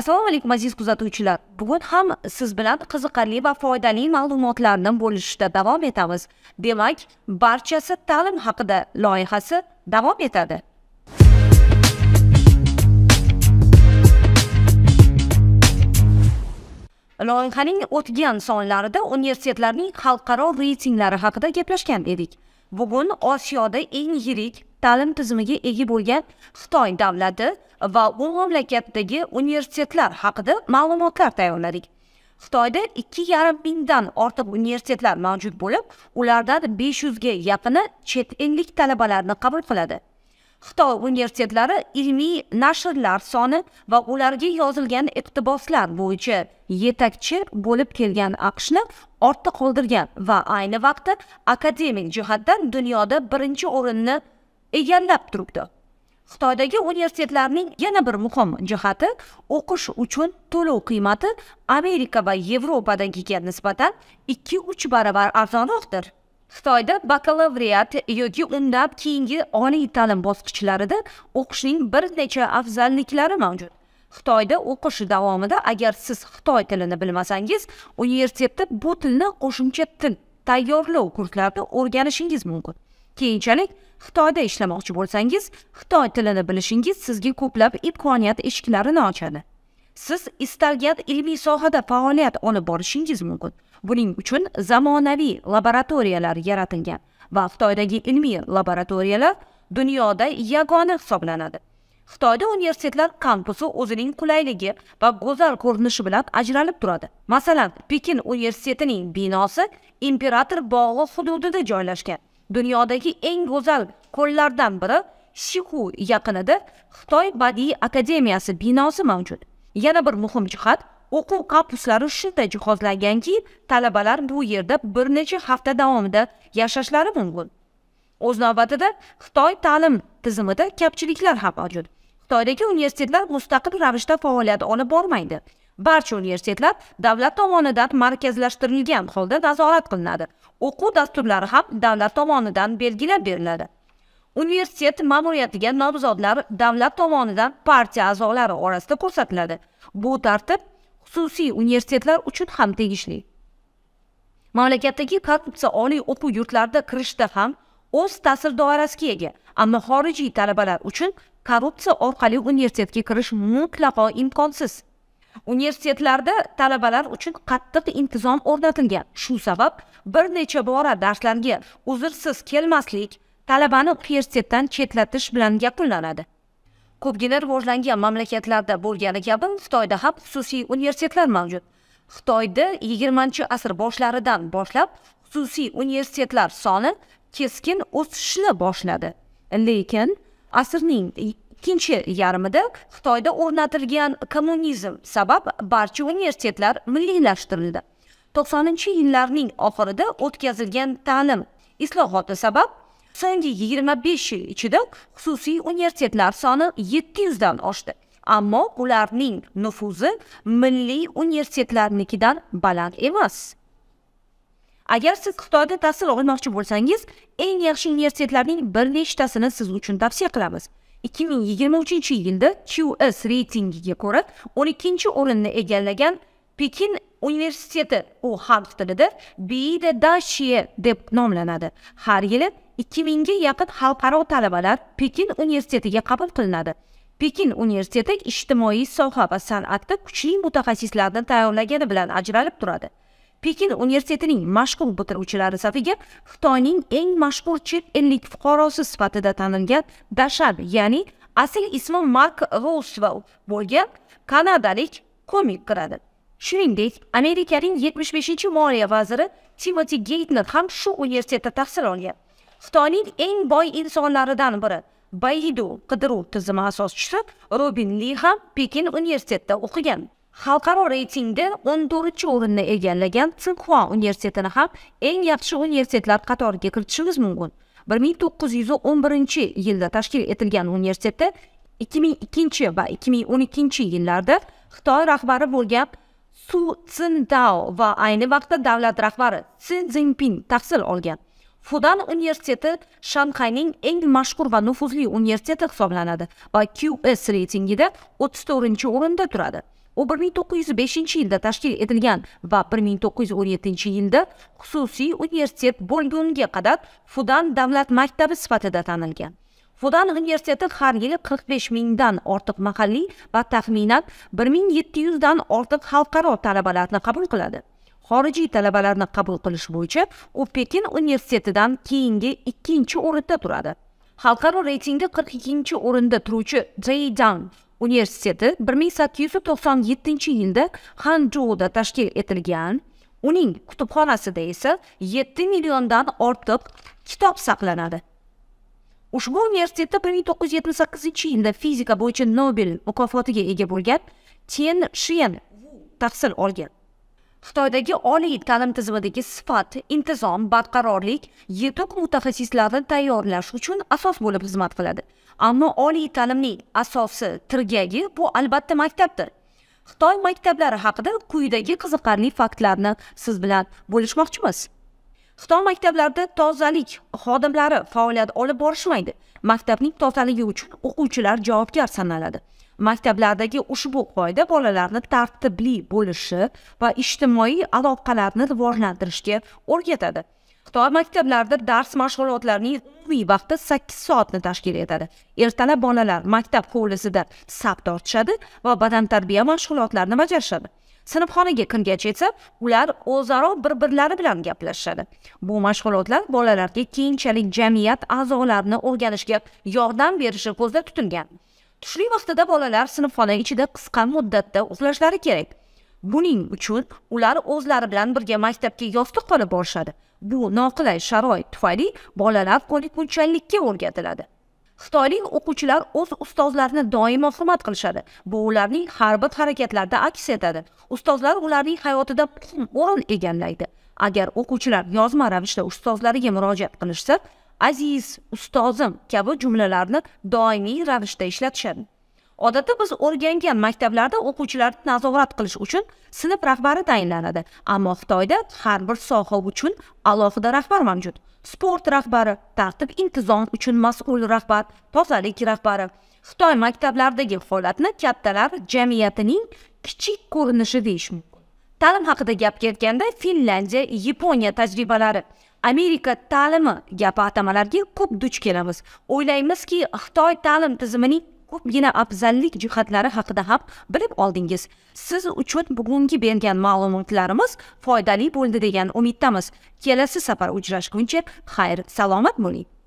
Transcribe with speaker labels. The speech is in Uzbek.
Speaker 1: assalomu alaykum aziz kuzatuvchilar bugun ham siz bilan qiziqarli va foydali ma'lumotlarni bo'lishishda davom etamiz demak barchasi ta'lim haqida loyihasi davom etadi loyihaning o'tgan sonlarida universitetlarning xalqaro reytinglari haqida gaplashgan edik bugun osiyoda eng yirik ta'lim tizimiga ega bo'lgan xitoy davlati va u mamlakatdagi universitetlar haqida ma'lumotlar tayyorladik xitoyda ikki yarim mingdan ortiq universitetlar mavjud bo'lib ulardan besh yuzga yaqini chet ellik talabalarni qabul qiladi xitoy universitetlari ilmiy nashrlar soni va ularga yozilgan iqtiboslar bo'yicha yetakchi bo'lib kelgan aqshni ortda qoldirgan va ayni vaqtda akademik jihatdan dunyoda birinchi o'rinni egallab turibdi xitoydagi universitetlarning yana bir muhim jihati o'qish uchun to'lov qiymati amerika va yevropadagiga nisbatan ikki uch baravar arzonroqdir xitoyda bakalavriat yoki undan keyingi oliy ta'lim bosqichlarida o'qishning bir necha afzalliklari mavjud xitoyda o'qish davomida agar siz xitoy tilini bilmasangiz universitetda bu tilni qo'shimcha til tayyorlov kurslarida o'rganishingiz mumkin keyinchalik xitoyda ishlamoqchi bo'lsangiz xitoy tilini bilishingiz sizga ko'plab imkoniyat eshiklarini ochadi siz istalgan ilmiy sohada faoliyat olib borishingiz mumkin buning uchun zamonaviy laboratoriyalar yaratilgan va xitoydagi ilmiy laboratoriyalar dunyoda yagona hisoblanadi xitoyda universitetlar kampusi o'zining qulayligi va go'zal ko'rinishi bilan ajralib turadi masalan pekin universitetining binosi imperator bog'i hududida joylashgan dunyodagi eng go'zal ko'llardan biri shihu yaqinida xitoy badiiy akademiyasi binosi mavjud yana bir muhim jihat o'quv kampuslari shunday jihozlanganki talabalar bu yerda bir necha hafta davomida yashashlari mumkin o'z navbatida xitoy ta'lim tizimida kamchiliklar ham mavjud xitoydagi universitetlar mustaqil ravishda faoliyat olib bormaydi barcha universitetlar davlat tomonidan markazlashtirilgan holda nazorat qilinadi o'quv dasturlari ham davlat tomonidan belgilab beriladi universitet ma'muriyatiga nomzodlar davlat tomonidan partiya a'zolari orasida ko'rsatiladi bu tartib xususiy universitetlar uchun ham tegishli mamlakatdagi korrupsiya oliy o'quv yurtlarida kirishda ham o'z ta'sir doirasiga ega ammo xorijiy talabalar uchun korrupsiya orqali universitetga kirish mutlaqo imkonsiz universitetlarda talabalar uchun qattiq intizom o'rnatilgan shu sabab bir necha bora darslarga uzrsiz kelmaslik talabani universitetdan chetlatish bilan yakunlanadi ko'pgina rivojlangan mamlakatlarda bo'lgani kabi xitoyda ham xususiy universitetlar mavjud xitoyda yigirmanchi asr boshlaridan boshlab xususiy universitetlar soni keskin o'sishni boshladi lekin asrning ikkinchi yarmida xitoyda o'rnatilgan kommunizm sabab barcha universitetlar milliylashtirildi to'qsoninchi yillarning oxirida o'tkazilgan ta'lim islohoti sabab so'nggi yigirma besh yil ichida xususiy universitetlar soni yetti yuzdan oshdi ammo ularning nufuzi milliy universitetlarnikidan baland emas agar siz xitoyda tahsil olmoqchi bo'lsangiz eng yaxshi universitetlarning bir nechtasini siz uchun tavsiya qilamiz 2023 yilda QS reytingiga ko'ra 12 o'rinni egallagan Pekin universiteti u xalq tilida Beida Dashie deb nomlanadi. Har yili 2000 ga yaqin xalqaro talabalar Pekin universitetiga qabul qilinadi. Pekin universiteti ijtimoiy soha va san'atda kuchli mutaxassislarni tayyorlagani bilan ajralib turadi. pekin universitetining mashhur bitiruvchilari safiga xitoyning eng mashhur chet ellik fuqarosi sifatida tanilgan dashab ya'ni asl ismi mark rousvelt bo'lgan kanadalik komik kiradi shuningdek amerikaning yetmish beshinchi moliya vaziri timoti geytner ham shu universitetda tahsil olgan xitoyning eng boy insonlaridan biri baidu qidiruv tizimi asoschisi robin li ham pekin universitetida o'qigan xalqaro reytingda 14 o'rinni egallagan sinxua universitetini ham eng yaxshi universitetlar qatoriga kiritishimiz mumkin. 1911 yilda tashkil etilgan universitetda 2002 va 2012 yillarda Xitoy rahbari bo'lgan Su Tsindao va ayni vaqtda davlat rahbari Si Zinpin tahsil olgan. Fudan universiteti Shanxayning eng mashhur va nufuzli universiteti hisoblanadi va QS reytingida 34-o'rinda turadi. U 1905-yilda tashkil etilgan va 1917-yilda xususiy universitet bo'lgunga qadar Fudan davlat maktabi sifatida tanilgan. Fudan universiteti har yili 45 mingdan ortiq mahalliy va taxminan 1700 dan ortiq xalqaro talabalarni qabul qiladi. xorijiy talabalarni qabul qilish bo'yicha u pekin universitetidan keyingi ikkinchi o'rinda turadi xalqaro reytingda qirq ikkinchi o'rinda turuvchi jeydan universiteti bir ming sakkiz yuz to'qson yettinchi yilda xanjuda tashkil etilgan uning kutubxonasida esa yetti milliondan ortiq kitob saqlanadi ushbu universitetda bir ming to'qqiz yuz yetmish sakkizinchi yilda fizika bo'yicha nobel mukofotiga ega bo'lgan chen shien tahsil olgan xitoydagi oliy ta'lim tizimidagi sifat intizom barqarorlik yetuk mutaxassislarni tayyorlash uchun asos bo'lib xizmat qiladi ammo oliy ta'limning asosi tirgagi bu albatta maktabdir xitoy maktablari haqida quyidagi qiziqarli faktlarni siz bilan bo'lishmoqchimiz xitoy maktablarida tozalik xodimlari faoliyat olib borishmaydi maktabning tozaligi uchun o'quvchilar javobgar sanaladi maktablardagi ushbu qoida bolalarni tartibli bo'lishi va ijtimoiy aloqalarni rivojlantirishga o'rgatadi xitoy maktablarida dars mashg'ulotlarining umumiy vaqti sakkiz soatni tashkil etadi ertalab bolalar maktab hovlisida sap tortishadi va badantarbiya mashg'ulotlarini bajarishadi sinfxonaga kirgach esa ular o'zaro bir birlari bilan gaplashishadi bu mashg'ulotlar bolalarga keyinchalik jamiyat a'zolarini o'rganishga yordam berishi ko'zda tutilgan tushlik vaqtida bolalar sinfxona ichida qisqa muddatda uxlashlari kerak buning uchun ular o'zlari bilan birga maktabga yostiq olib borishadi bu noqulay sharoit tufayli bolalar qo'likunchanlikka o'rgatiladi xitoylik o'quvchilar o'z ustozlarini doimo hurmat qilishadi bu ularning har bir harakatlarida aks etadi ustozlar ularning hayotida muhim o'rin egallaydi agar o'quvchilar yozma ravishda ustozlariga murojaat qilishsa aziz ustozim kabi jumlalarni doimiy ravishda ishlatishadi odatda biz o'rgangan maktablarda o'quvchilarni nazorat qilish uchun sinf rahbari tayinlanadi ammo xitoyda har bir soha uchun alohida rahbar mavjud sport rahbari tartib intizom uchun mas'ul rahbar tozalik rahbari xitoy maktablaridagi holatni kattalar jamiyatining kichik ko'rinishi deyish mumkin ta'lim haqida gap ketganda finlyandiya yaponiya tajribalari amerika ta'limi gapi atamalarga ko'p duch kelamiz o'ylaymizki xitoy ta'lim tizimining ko'pgina afzallik jihatlari haqida ham bilib oldingiz siz uchun bugungi bergan ma'lumotlarimiz foydali bo'ldi degan umiddamiz kelasi safar uchrashguncha xayr salomat bo'ling